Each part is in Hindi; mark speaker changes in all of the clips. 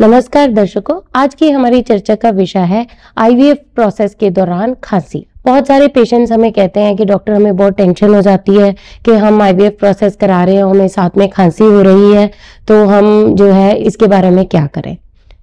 Speaker 1: नमस्कार दर्शकों आज की हमारी चर्चा का विषय है आईवीएफ प्रोसेस के दौरान खांसी बहुत सारे पेशेंट्स हमें कहते हैं कि डॉक्टर हमें बहुत टेंशन हो जाती है कि हम आईवीएफ प्रोसेस करा रहे हैं हमें साथ में खांसी हो रही है तो हम जो है इसके बारे में क्या करें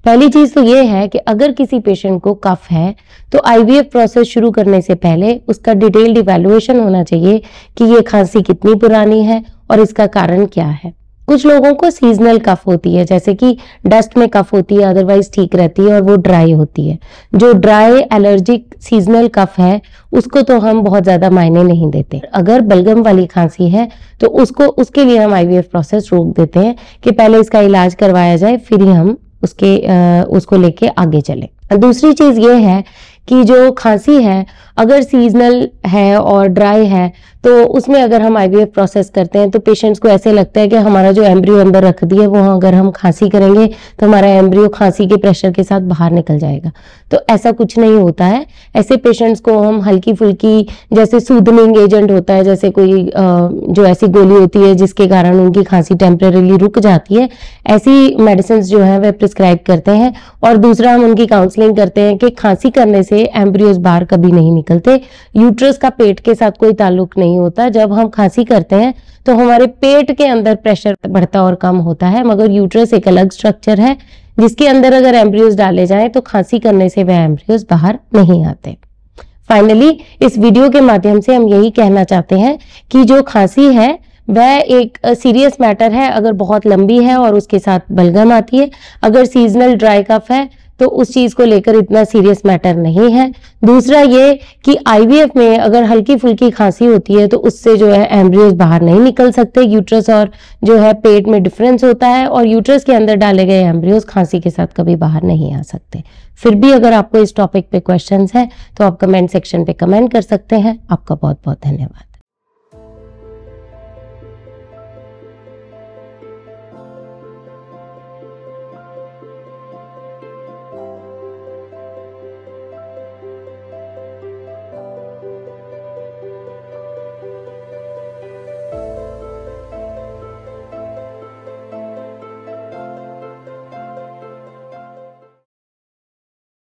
Speaker 1: पहली चीज तो ये है कि अगर किसी पेशेंट को कफ है तो आईवीएफ प्रोसेस शुरू करने से पहले उसका डिटेल्ड इवेलुएशन होना चाहिए कि ये खांसी कितनी पुरानी है और इसका कारण क्या है कुछ लोगों को सीजनल कफ होती है जैसे कि डस्ट में कफ होती है अदरवाइज ठीक रहती है और वो ड्राई होती है जो ड्राई एलर्जिक सीजनल कफ है उसको तो हम बहुत ज़्यादा मायने नहीं देते अगर बलगम वाली खांसी है तो उसको उसके लिए हम आईवीएफ प्रोसेस रोक देते हैं कि पहले इसका इलाज करवाया जाए फिर ही हम उसके आ, उसको लेके आगे चले दूसरी चीज ये है कि जो खांसी है अगर सीजनल है और ड्राई है तो उसमें अगर हम आई प्रोसेस करते हैं तो पेशेंट्स को ऐसे लगता है कि हमारा जो एम्ब्रियो अंदर रख दिया वो अगर हम खांसी करेंगे तो हमारा एम्ब्रियो खांसी के प्रेशर के साथ बाहर निकल जाएगा तो ऐसा कुछ नहीं होता है ऐसे पेशेंट्स को हम हल्की फुल्की जैसे सूदनिंग एजेंट होता है जैसे कोई जो ऐसी गोली होती है जिसके कारण उनकी खांसी टेम्परेली रुक जाती है ऐसी मेडिसिन जो है वह प्रिस्क्राइब करते हैं और दूसरा हम उनकी काउंसलिंग करते हैं कि खांसी करने से से एम्ब्रियोज बाहर कभी नहीं निकलते यूट्रस का पेट के साथ कोई ताल्लुक नहीं होता जब हम खांसी करते हैं तो हमारे पेट के अंदर प्रेशर बढ़ता और कम होता है मगर यूट्रस एक अलग स्ट्रक्चर है जिसके अंदर अगर एम्ब्रियोज डाले जाए तो खांसी करने से वह एम्ब्रियोज बाहर नहीं आते फाइनली इस वीडियो के माध्यम से हम यही कहना चाहते हैं कि जो खांसी है वह एक सीरियस मैटर है अगर बहुत लंबी है और उसके साथ बलगम आती है अगर सीजनल ड्राई कफ है तो उस चीज को लेकर इतना सीरियस मैटर नहीं है दूसरा ये कि आईवीएफ में अगर हल्की फुल्की खांसी होती है तो उससे जो है एम्ब्रियोज बाहर नहीं निकल सकते यूट्रस और जो है पेट में डिफरेंस होता है और यूट्रस के अंदर डाले गए एम्ब्रियोज खांसी के साथ कभी बाहर नहीं आ सकते फिर भी अगर आपको इस टॉपिक पे क्वेश्चन है तो आप कमेंट सेक्शन पे कमेंट कर सकते हैं आपका बहुत बहुत धन्यवाद